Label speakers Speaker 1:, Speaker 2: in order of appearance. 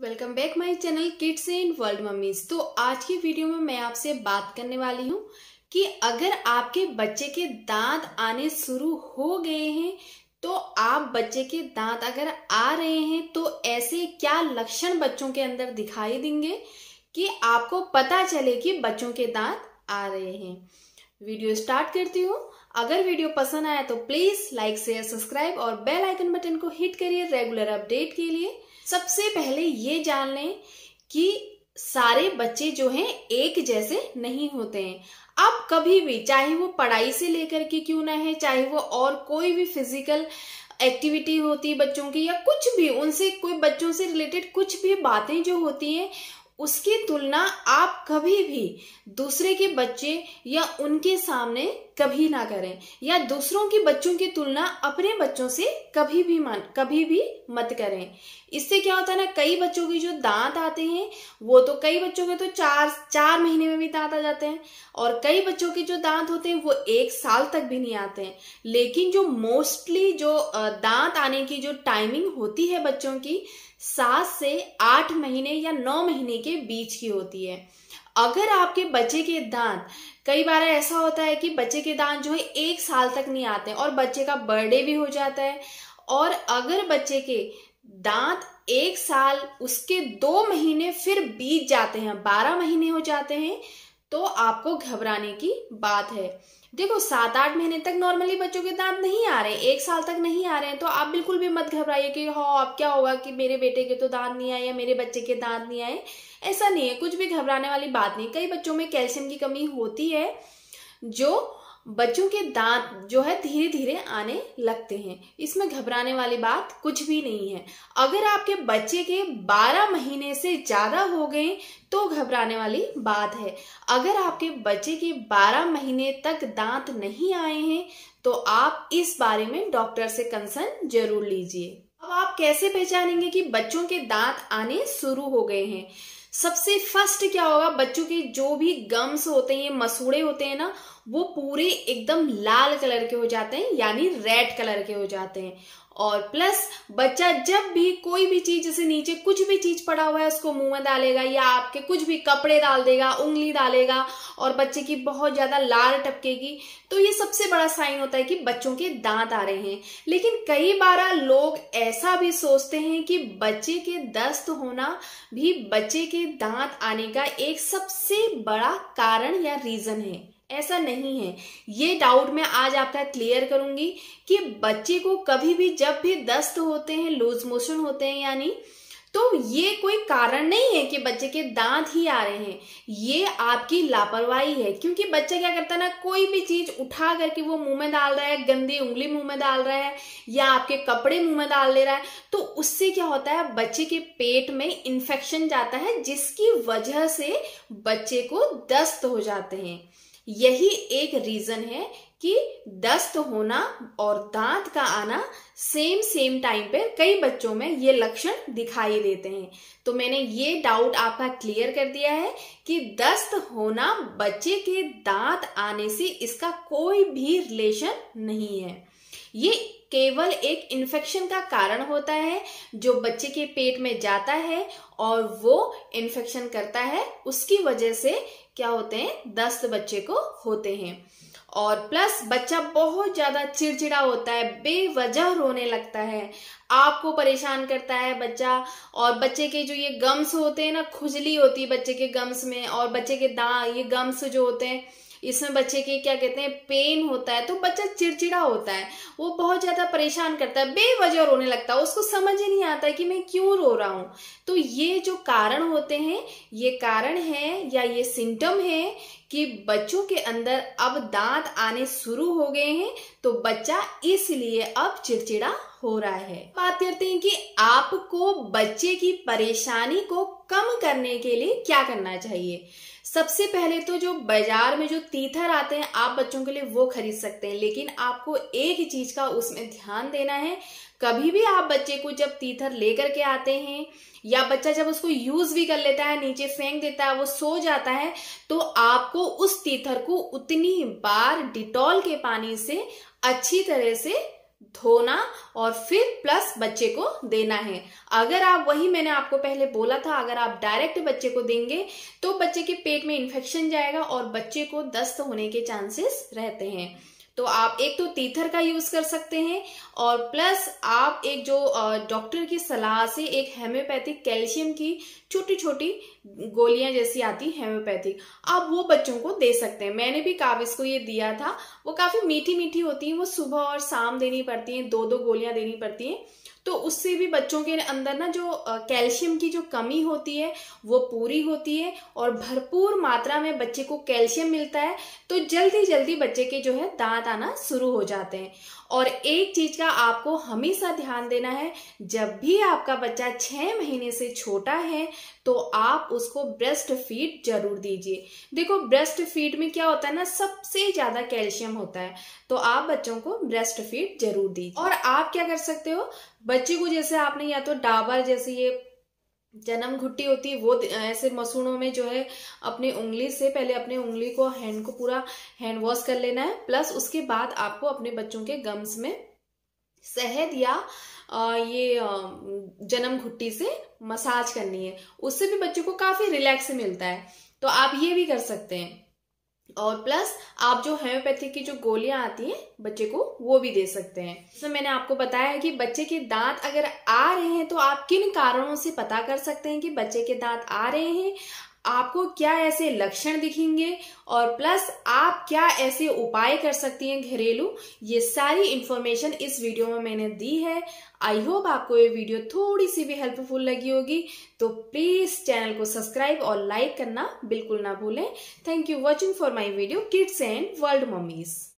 Speaker 1: welcome back my channel kids in world mummies तो आज की वीडियो में मैं आपसे बात करने वाली हूँ कि अगर आपके बच्चे के दांत आने शुरू हो गए हैं तो आप बच्चे के दांत अगर आ रहे हैं तो ऐसे क्या लक्षण बच्चों के अंदर दिखाई देंगे कि आपको पता चले कि बच्चों के दांत आ रहे हैं वीडियो स्टार्ट करती हूँ अगर वीडियो पसंद आया तो प्लीज लाइक शेयर सब्सक्राइब और बेल आइकन बटन को हिट करिए रेगुलर अपडेट के लिए सबसे पहले ये जान लें कि सारे बच्चे जो हैं एक जैसे नहीं होते हैं आप कभी भी चाहे वो पढ़ाई से लेकर के क्यों ना है चाहे वो और कोई भी फिजिकल एक्टिविटी होती है बच्चों की या कुछ भी उनसे कोई बच्चों से रिलेटेड कुछ भी बातें जो होती हैं उसकी तुलना आप कभी भी दूसरे के बच्चे या उनके सामने कभी ना करें या दूसरों की बच्चों की तुलना अपने बच्चों से कभी भी मान कभी भी मत करें इससे क्या होता है ना कई बच्चों के जो दांत आते हैं वो तो कई बच्चों के तो चार चार महीने में भी दांत आ जाते हैं और कई बच्चों के जो दांत होते हैं वो एक साल तक भी नहीं आते हैं लेकिन जो मोस्टली जो दांत आने की जो टाइमिंग होती है बच्चों की सात से आठ महीने या नौ महीने के बीच की होती है अगर आपके बच्चे के दांत कई बार ऐसा होता है कि बच्चे के के दांत जो है एक साल तक नहीं आते और बच्चे का बर्थडे भी हो जाता है और अगर बच्चे के दांत एक साल उसके दो महीने फिर बीत जाते हैं बारह महीने हो जाते हैं तो आपको घबराने की बात है देखो सात आठ महीने तक नॉर्मली बच्चों के दांत नहीं आ रहे एक साल तक नहीं आ रहे हैं तो आप बिल्कुल भी मत घबराइए कि हो हाँ, अब क्या होगा कि मेरे बेटे के तो दांत नहीं आए या मेरे बच्चे के दांत नहीं आए ऐसा नहीं है कुछ भी घबराने वाली बात नहीं कई बच्चों में कैल्शियम की कमी होती है जो बच्चों के दांत जो है धीरे धीरे आने लगते हैं इसमें घबराने वाली बात कुछ भी नहीं है अगर आपके बच्चे के 12 महीने से ज़्यादा हो गए तो घबराने वाली बात है अगर आपके बच्चे के 12 महीने तक दांत नहीं आए हैं तो आप इस बारे में डॉक्टर से कंसर्न जरूर लीजिए अब आप कैसे पहचानेंगे कि बच्चों के दांत आने शुरू हो गए हैं सबसे फर्स्ट क्या होगा बच्चों के जो भी गम्स होते हैं मसूड़े होते हैं ना वो पूरे एकदम लाल कलर के हो जाते हैं यानी रेड कलर के हो जाते हैं और प्लस बच्चा जब भी कोई भी चीज जैसे नीचे कुछ भी चीज पड़ा हुआ है उसको मुंह में डालेगा या आपके कुछ भी कपड़े डाल देगा उंगली डालेगा और बच्चे की बहुत ज्यादा लार टपकेगी तो ये सबसे बड़ा साइन होता है कि बच्चों के दांत आ रहे हैं लेकिन कई बार लोग ऐसा भी सोचते हैं कि बच्चे के दस्त होना भी बच्चे के दांत आने का एक सबसे बड़ा कारण या रीजन है ऐसा नहीं है ये डाउट मैं आज आपका क्लियर करूंगी कि बच्चे को कभी भी जब भी दस्त होते हैं लूज मोशन होते हैं यानी तो ये कोई कारण नहीं है कि बच्चे के दांत ही आ रहे हैं ये आपकी लापरवाही है क्योंकि बच्चा क्या करता है ना कोई भी चीज उठा करके वो मुंह में डाल रहा है गंदी उंगली मुंह में डाल रहा है या आपके कपड़े मुंह में डाल ले रहा है तो उससे क्या होता है बच्चे के पेट में इन्फेक्शन जाता है जिसकी वजह से बच्चे को दस्त हो जाते हैं यही एक रीजन है कि दस्त होना और दांत का आना सेम सेम टाइम पे कई बच्चों में ये लक्षण दिखाई देते हैं तो मैंने ये डाउट आपका क्लियर कर दिया है कि दस्त होना बच्चे के दांत आने से इसका कोई भी रिलेशन नहीं है ये केवल एक इन्फेक्शन का कारण होता है जो बच्चे के पेट में जाता है और वो इन्फेक्शन करता है उसकी वजह से क्या होते हैं दस्त बच्चे को होते हैं और प्लस बच्चा बहुत ज्यादा चिड़चिड़ा होता है बेवजह रोने लगता है आपको परेशान करता है बच्चा और बच्चे के जो ये गम्स होते हैं ना खुजली होती है बच्चे के गम्स में और बच्चे के दा ये गम्स जो होते हैं इसमें बच्चे के क्या कहते हैं पेन होता है तो बच्चा चिड़चिड़ा होता है वो बहुत ज़्यादा परेशान करता है बेवजह रोने लगता है उसको समझ ही नहीं आता कि मैं क्यों रो रहा हूं तो ये जो कारण होते हैं ये कारण है या ये सिम्टम है कि बच्चों के अंदर अब दांत आने शुरू हो गए हैं तो बच्चा इसलिए अब चिड़चिड़ा हो रहा है बात करते हैं कि आपको बच्चे की परेशानी को कम करने के लिए क्या करना चाहिए सबसे पहले तो जो बाजार में जो तीथर आते हैं आप बच्चों के लिए वो खरीद सकते हैं लेकिन आपको एक ही चीज का उसमें ध्यान देना है कभी भी आप बच्चे को जब तीथर लेकर के आते हैं या बच्चा जब उसको यूज भी कर लेता है नीचे फेंक देता है वो सो जाता है तो आपको उस तीथर को उतनी बार डिटॉल के पानी से अच्छी तरह से धोना और फिर प्लस बच्चे को देना है अगर आप वही मैंने आपको पहले बोला था अगर आप डायरेक्ट बच्चे को देंगे तो बच्चे के पेट में इन्फेक्शन जाएगा और बच्चे को दस्त होने के चांसेस रहते हैं तो आप एक तो तीथर का यूज कर सकते हैं और प्लस आप एक जो डॉक्टर की सलाह से एक हेम्योपैथिक कैल्शियम की छोटी छोटी गोलियां जैसी आती हेम्योपैथिक आप वो बच्चों को दे सकते हैं मैंने भी काविस को ये दिया था वो काफी मीठी मीठी होती है वो सुबह और शाम देनी पड़ती है दो दो गोलियां देनी पड़ती हैं तो उससे भी बच्चों के अंदर ना जो कैल्शियम की जो कमी होती है वो पूरी होती है और भरपूर मात्रा में बच्चे को कैल्शियम मिलता है तो जल्दी जल्दी बच्चे के जो है दांत आना शुरू हो जाते हैं और एक चीज का आपको हमेशा ध्यान देना है जब भी आपका बच्चा छह महीने से छोटा है तो आप उसको ब्रेस्ट फीड जरूर दीजिए देखो ब्रेस्ट फीड में क्या होता है ना सबसे ज्यादा कैल्शियम होता है तो आप बच्चों को ब्रेस्ट फीड जरूर दीजिए और आप क्या कर सकते हो बच्चे को जैसे आपने या तो डाबर जैसे ये जन्म घुट्टी होती है वो ऐसे मसूड़ों में जो है अपनी उंगली से पहले अपने उंगली को हैंड को पूरा हैंड वॉश कर लेना है प्लस उसके बाद आपको अपने बच्चों के गम्स में शहद या ये जन्म घुट्टी से मसाज करनी है उससे भी बच्चों को काफी रिलैक्स मिलता है तो आप ये भी कर सकते हैं और प्लस आप जो होम्योपैथी की जो गोलियां आती हैं बच्चे को वो भी दे सकते हैं तो मैंने आपको बताया है कि बच्चे के दांत अगर आ रहे हैं तो आप किन कारणों से पता कर सकते हैं कि बच्चे के दांत आ रहे हैं आपको क्या ऐसे लक्षण दिखेंगे और प्लस आप क्या ऐसे उपाय कर सकती हैं घरेलू ये सारी इन्फॉर्मेशन इस वीडियो में मैंने दी है आई होप आपको ये वीडियो थोड़ी सी भी हेल्पफुल लगी होगी तो प्लीज चैनल को सब्सक्राइब और लाइक करना बिल्कुल ना भूलें thank you watching for my video kids and world mummies